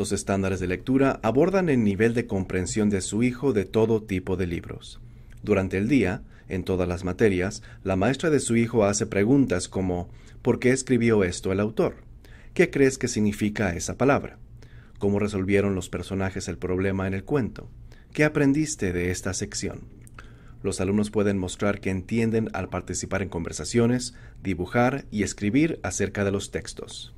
Estos estándares de lectura abordan el nivel de comprensión de su hijo de todo tipo de libros. Durante el día, en todas las materias, la maestra de su hijo hace preguntas como ¿por qué escribió esto el autor? ¿Qué crees que significa esa palabra? ¿Cómo resolvieron los personajes el problema en el cuento? ¿Qué aprendiste de esta sección? Los alumnos pueden mostrar que entienden al participar en conversaciones, dibujar y escribir acerca de los textos.